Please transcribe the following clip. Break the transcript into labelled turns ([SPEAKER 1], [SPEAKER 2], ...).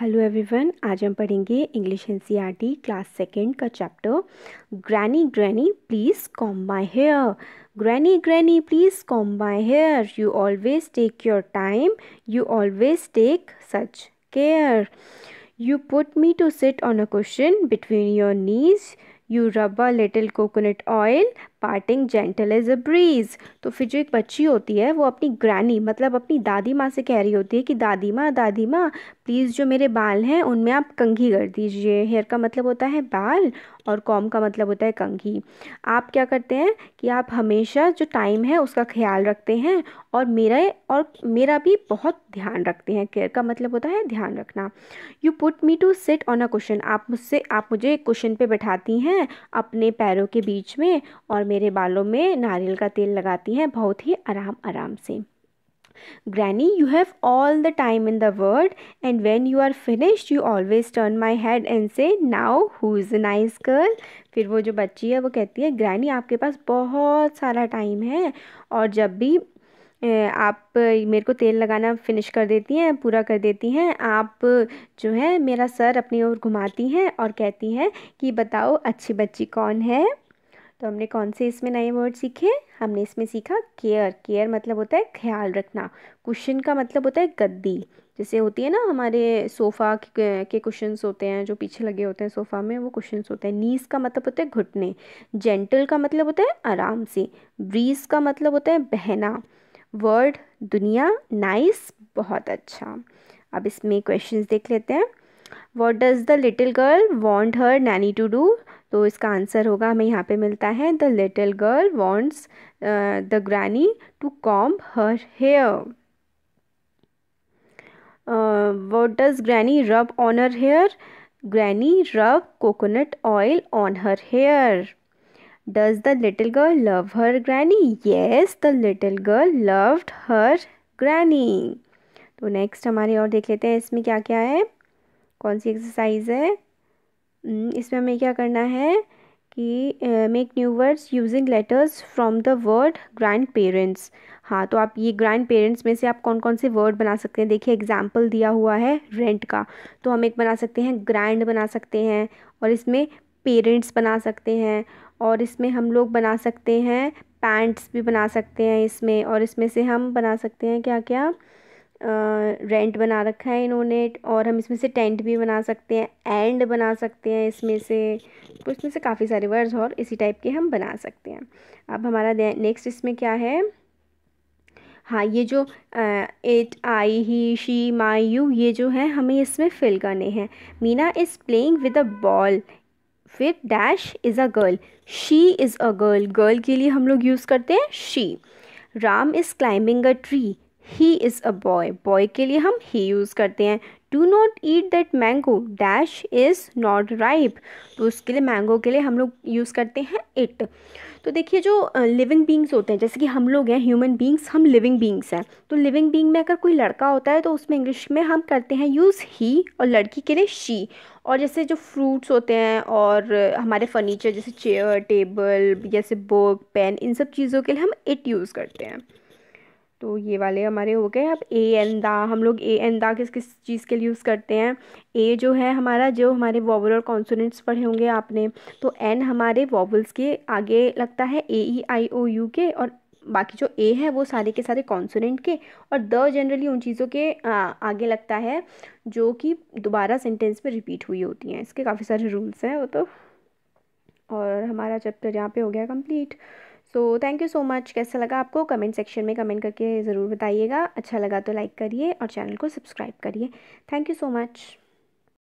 [SPEAKER 1] hello everyone आज हम पढ़ेंगे इंग्लिश एन क्लास सेकेंड का chapter granny granny please comb my hair granny granny please comb my hair you always take your time you always take such care you put me to sit on a cushion between your knees you rub a little coconut oil parting gentle as a breeze तो फिर जो एक बच्ची होती है वो अपनी granny मतलब अपनी दादी माँ से कह रही होती है कि दादी माँ दादी माँ प्लीज़ जो मेरे बाल हैं उनमें आप कंघी कर दीजिए हेयर का मतलब होता है बाल और कॉम का मतलब होता है कंघी आप क्या करते हैं कि आप हमेशा जो टाइम है उसका ख्याल रखते हैं और मेरा और मेरा भी बहुत ध्यान रखते हैं केयर का मतलब होता है ध्यान रखना you put me to sit on a cushion आप मुझसे आप मुझे क्वेश्चन पे बैठाती हैं अपने पैरों के बीच में और मेरे बालों में नारियल का तेल लगाती हैं बहुत ही आराम आराम से granny you have all the time in the world and when you are finish you always turn my head and say now who is a nice girl फिर वो जो बच्ची है वो कहती है ग्रैनी आपके पास बहुत सारा टाइम है और जब भी आप मेरे को तेल लगाना फिनिश कर देती हैं पूरा कर देती हैं आप जो है मेरा सर अपनी ओर घुमाती हैं और कहती हैं कि बताओ अच्छी बच्ची कौन है तो हमने कौन से इसमें नए वर्ड सीखे हमने इसमें सीखा केयर केयर मतलब होता है ख्याल रखना कुशन का मतलब होता है गद्दी जैसे होती है ना हमारे सोफ़ा के कुशन्स होते हैं जो पीछे लगे होते हैं सोफ़ा में वो कुशन्स होते हैं नीस का मतलब होता है घुटने जेंटल का मतलब होता है आराम से ब्रीज का मतलब होता है बहना वर्ड दुनिया नाइस बहुत अच्छा अब इसमें क्वेश्चंस देख लेते हैं what does the little girl want her nanny to do तो इसका आंसर होगा हमें यहाँ पे मिलता है the little girl wants the granny to comb her hair what does granny rub on her hair granny rub coconut oil on her hair does the little girl love her granny yes the little girl loved her granny तो next हमारे और देख लेते हैं इसमें क्या क्या है कौन सी एक्सरसाइज है हम्म, इसमें हमें क्या करना है कि make new words using letters from the word grandparents हाँ तो आप ये ग्रैंड पेरेंट्स में से आप कौन कौन से वर्ड बना सकते हैं देखिए एग्जाम्पल दिया हुआ है रेंट का तो हम एक बना सकते हैं ग्रैंड बना सकते हैं और इसमें पेरेंट्स बना सकते हैं और इसमें हम लोग बना सकते हैं पैंट्स भी बना सकते हैं इसमें और इसमें से हम बना सकते हैं क्या क्या रेंट बना रखा है इन्होंने और हम इसमें से टेंट भी बना सकते हैं एंड बना सकते हैं इसमें से तो इसमें से काफ़ी सारे वर्ड्स और इसी टाइप के हम बना सकते हैं अब हमारा नेक्स्ट इसमें क्या है हाँ ये जो it I he she my you ये जो है हमें इसमें फिल करने हैं Meena is playing with a ball फिर dash is a girl she is a girl girl के लिए हम लोग यूज़ करते हैं she Ram is climbing a tree he is a boy boy के लिए हम ही यूज़ करते हैं do not eat that mango dash is not ripe तो उसके लिए मैंगो के लिए हम लोग यूज़ करते हैं इट तो देखिए जो लिविंग uh, बींग्स होते हैं जैसे कि हम लोग हैं ह्यूमन बींग्स हम लिविंग बींग्स हैं तो लिविंग बींग में अगर कोई लड़का होता है तो उसमें इंग्लिश में हम करते हैं यूज़ ही और लड़की के लिए शी और जैसे जो फ्रूट्स होते हैं और हमारे फर्नीचर जैसे चेयर टेबल जैसे बुक पेन इन सब चीज़ों के लिए हम इट यूज़ करते हैं तो ये वाले हमारे हो गए अब ए एन दा हम लोग ए एन दा किस किस चीज़ के लिए यूज़ करते हैं ए जो है हमारा जो हमारे वॉवल और कॉन्सोनेंट्स पढ़े होंगे आपने तो एन हमारे वॉवल्स के आगे लगता है ए ई आई ओ यू के और बाकी जो ए है वो सारे के सारे कॉन्सोनेंट के और द जनरली उन चीज़ों के आ, आगे लगता है जो कि दोबारा सेंटेंस में रिपीट हुई होती हैं इसके काफ़ी सारे रूल्स हैं वो तो और हमारा चैप्टर यहाँ पे हो गया कंप्लीट तो थैंक यू सो मच कैसा लगा आपको कमेंट सेक्शन में कमेंट करके ज़रूर बताइएगा अच्छा लगा तो लाइक करिए और चैनल को सब्सक्राइब करिए थैंक यू सो मच